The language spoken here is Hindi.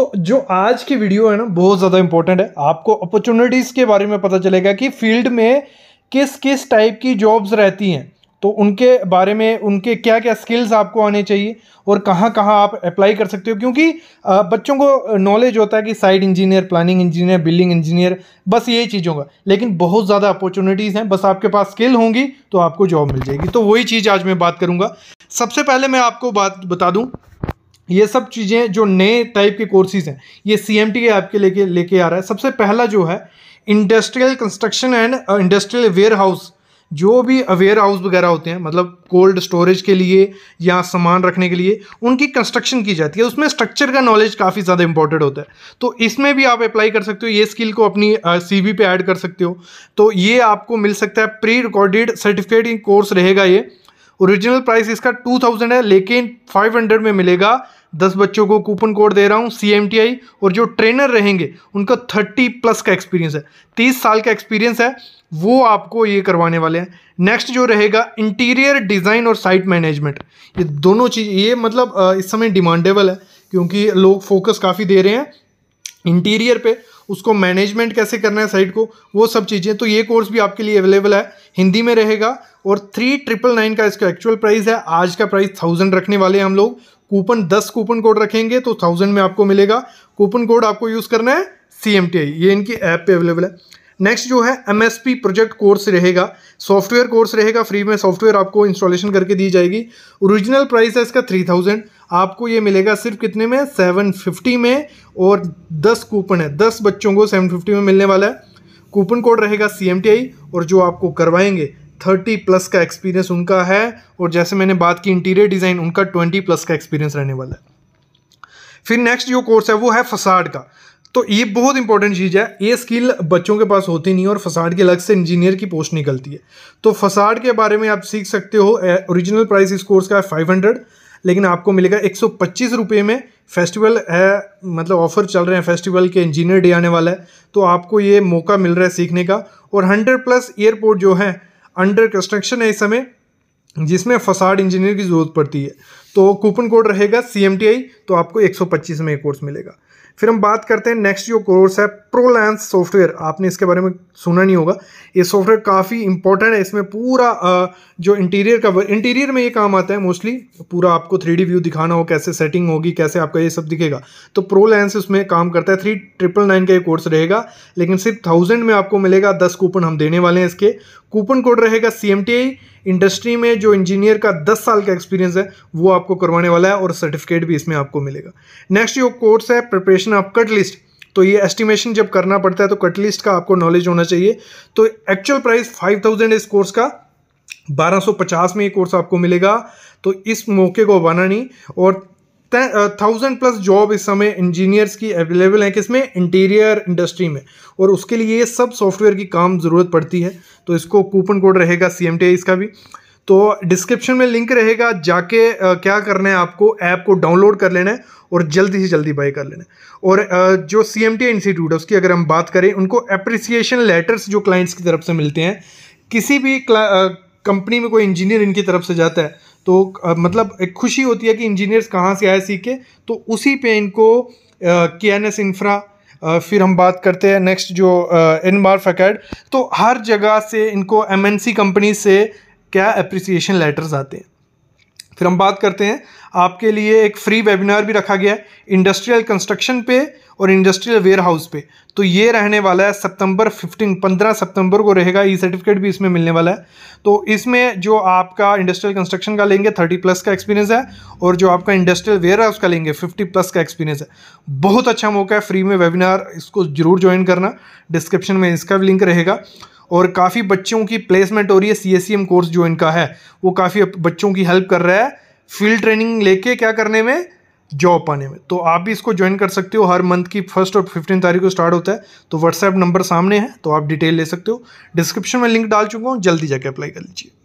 तो जो आज की वीडियो है ना बहुत ज़्यादा इंपॉर्टेंट है आपको अपॉर्चुनिटीज़ के बारे में पता चलेगा कि फील्ड में किस किस टाइप की जॉब्स रहती हैं तो उनके बारे में उनके क्या क्या स्किल्स आपको आने चाहिए और कहाँ कहाँ आप अप्लाई कर सकते हो क्योंकि बच्चों को नॉलेज होता है कि site engineer planning engineer building engineer बस यही चीज़ों का लेकिन बहुत ज़्यादा अपॉर्चुनिटीज़ हैं बस आपके पास स्किल होंगी तो आपको जॉब मिल जाएगी तो वही चीज़ आज मैं बात करूँगा सबसे पहले मैं आपको बात बता दूँ ये सब चीज़ें जो नए टाइप के कोर्सेज हैं ये सी एम टी ऐप के लेके लेके आ रहा है सबसे पहला जो है industrial construction and industrial warehouse जो भी अवेयर हाउस वगैरह होते हैं मतलब कोल्ड स्टोरेज के लिए या सामान रखने के लिए उनकी कंस्ट्रक्शन की जाती है उसमें स्ट्रक्चर का नॉलेज काफ़ी ज़्यादा इंपॉर्टेंट होता है तो इसमें भी आप अप्लाई कर सकते हो ये स्किल को अपनी सीवी uh, पे ऐड कर सकते हो तो ये आपको मिल सकता है प्री रिकॉर्डेड सर्टिफिकेट कोर्स रहेगा ये ओरिजिनल प्राइस इसका टू थाउजेंड है लेकिन फाइव हंड्रेड में मिलेगा दस बच्चों को कूपन कोड दे रहा हूँ सी और जो ट्रेनर रहेंगे उनका थर्टी प्लस का एक्सपीरियंस है तीस साल का एक्सपीरियंस है वो आपको ये करवाने वाले हैं नेक्स्ट जो रहेगा इंटीरियर डिज़ाइन और साइट मैनेजमेंट ये दोनों चीज़ ये मतलब इस समय डिमांडेबल है क्योंकि लोग फोकस काफ़ी दे रहे हैं इंटीरियर पे उसको मैनेजमेंट कैसे करना है साइट को वो सब चीज़ें तो ये कोर्स भी आपके लिए अवेलेबल है हिंदी में रहेगा और थ्री ट्रिपल नाइन का इसका एक्चुअल प्राइस है आज का प्राइस थाउजेंड रखने वाले हैं हम लोग कूपन दस कूपन कोड रखेंगे तो थाउजेंड में आपको मिलेगा कूपन कोड आपको यूज़ करना है सी ये इनकी ऐप पे अवेलेबल है नेक्स्ट जो है M S P project course रहेगा सॉफ्टवेयर कोर्स रहेगा फ्री में सॉफ्टवेयर आपको इंस्टॉलेशन करके दी जाएगी ओरिजिनल प्राइस है इसका थ्री थाउजेंड आपको ये मिलेगा सिर्फ कितने में सेवन फिफ्टी में और दस कूपन है दस बच्चों को सेवन फिफ्टी में मिलने वाला है कूपन कोड रहेगा सी और जो आपको करवाएंगे थर्टी प्लस का एक्सपीरियंस उनका है और जैसे मैंने बात की इंटीरियर डिज़ाइन उनका ट्वेंटी प्लस का एक्सपीरियंस रहने वाला है फिर नेक्स्ट जो कोर्स है वो है फसाड का तो ये बहुत इंपॉर्टेंट चीज़ है ये स्किल बच्चों के पास होती नहीं है और फसाड के अलग से इंजीनियर की पोस्ट निकलती है तो फसाड के बारे में आप सीख सकते हो ओरिजिनल प्राइस इस कोर्स का है फाइव हंड्रेड लेकिन आपको मिलेगा एक सौ पच्चीस रुपये में फेस्टिवल है मतलब ऑफर चल रहे हैं फेस्टिवल के इंजीनियर डे आने वाला है तो आपको ये मौका मिल रहा है सीखने का और हंड्रेड प्लस एयरपोर्ट जो है अंडर कंस्ट्रक्शन है इस समय जिसमें फसाड इंजीनियर की ज़रूरत पड़ती है तो कूपन कोड रहेगा सी तो आपको पच्चीस में ये कोर्स मिलेगा फिर हम बात करते हैं नेक्स्ट जो कोर्स है प्रोलैंस सॉफ्टवेयर आपने इसके बारे में सुना नहीं होगा ये सॉफ्टवेयर काफ़ी इंपॉर्टेंट है इसमें पूरा जो इंटीरियर का इंटीरियर में ये काम आता है मोस्टली पूरा आपको थ्री व्यू दिखाना हो कैसे सेटिंग होगी कैसे आपका ये सब दिखेगा तो प्रोलैंस उसमें काम करता है थ्री ट्रिपल नाइन का ये कोर्स रहेगा लेकिन सिर्फ थाउजेंड में आपको मिलेगा दस कूपन हम देने वाले हैं इसके कूपन कोड रहेगा सी इंडस्ट्री में जो इंजीनियर का दस साल का एक्सपीरियंस है वो आपको करवाने वाला है और सर्टिफिकेट भी इसमें आपको मिलेगा नेक्स्ट जो कोर्स है प्रिपरेशन ऑफ कट लिस्ट तो ये एस्टिमेशन जब करना पड़ता है तो कट लिस्ट का आपको नॉलेज होना चाहिए तो एक्चुअल प्राइस फाइव थाउजेंड इस कोर्स का 1250 में ये कोर्स आपको मिलेगा तो इस मौके को बना नहीं और थाउजेंड प्लस जॉब इस समय इंजीनियर्स की अवेलेबल हैं किसमें इंटीरियर इंडस्ट्री में और उसके लिए ये सब सॉफ्टवेयर की काम ज़रूरत पड़ती है तो इसको कूपन कोड रहेगा सी एम टी इसका भी तो डिस्क्रिप्शन में लिंक रहेगा जाके आ, uh, क्या करना है आपको ऐप को डाउनलोड कर लेना है और जल्दी से जल्दी बाई कर लेना है और आ, uh, जो सी एम टी इंस्टीट्यूट है उसकी अगर हम बात करें उनको अप्रिसिएशन लेटर्स जो क्लाइंट्स की तरफ से मिलते हैं किसी भी कंपनी uh, में कोई इंजीनियर इनकी तरफ से जाता है तो मतलब एक खुशी होती है कि इंजीनियर्स कहाँ से आए सीखे तो उसी पे इनको के एन एस इंफ्रा फिर हम बात करते हैं नेक्स्ट जो एन बार फैकेड तो हर जगह से इनको एम एन सी कंपनी से क्या अप्रिसिएशन लेटर्स आते हैं फिर हम बात करते हैं आपके लिए एक फ्री वेबिनार भी रखा गया है इंडस्ट्रियल कंस्ट्रक्शन पे और इंडस्ट्रियल वेयर हाउस पे तो ये रहने वाला है सितंबर 15 15 सितंबर को रहेगा ई सर्टिफिकेट भी इसमें मिलने वाला है तो इसमें जो आपका इंडस्ट्रियल कंस्ट्रक्शन का लेंगे 30 प्लस का एक्सपीरियंस है और जो आपका इंडस्ट्रियल वेयर हाउस का लेंगे 50 प्लस का एक्सपीरियंस है बहुत अच्छा मौका है फ्री में वेबिनार इसको जरूर ज्वाइन करना डिस्क्रिप्शन में इसका भी लिंक रहेगा और काफ़ी बच्चों की प्लेसमेंट हो रही है सी कोर्स e जो इनका है वो काफ़ी बच्चों की हेल्प कर रहा है फील्ड ट्रेनिंग लेके क्या करने में जॉब पाने में तो आप भी इसको ज्वाइन कर सकते हो हर मंथ की फर्स्ट और फिफ्टीन तारीख को स्टार्ट होता है तो व्हाट्सएप नंबर सामने है तो आप डिटेल ले सकते हो डिस्क्रिप्शन में लिंक डाल चुका हूँ जल्दी जाके अप्लाई कर लीजिए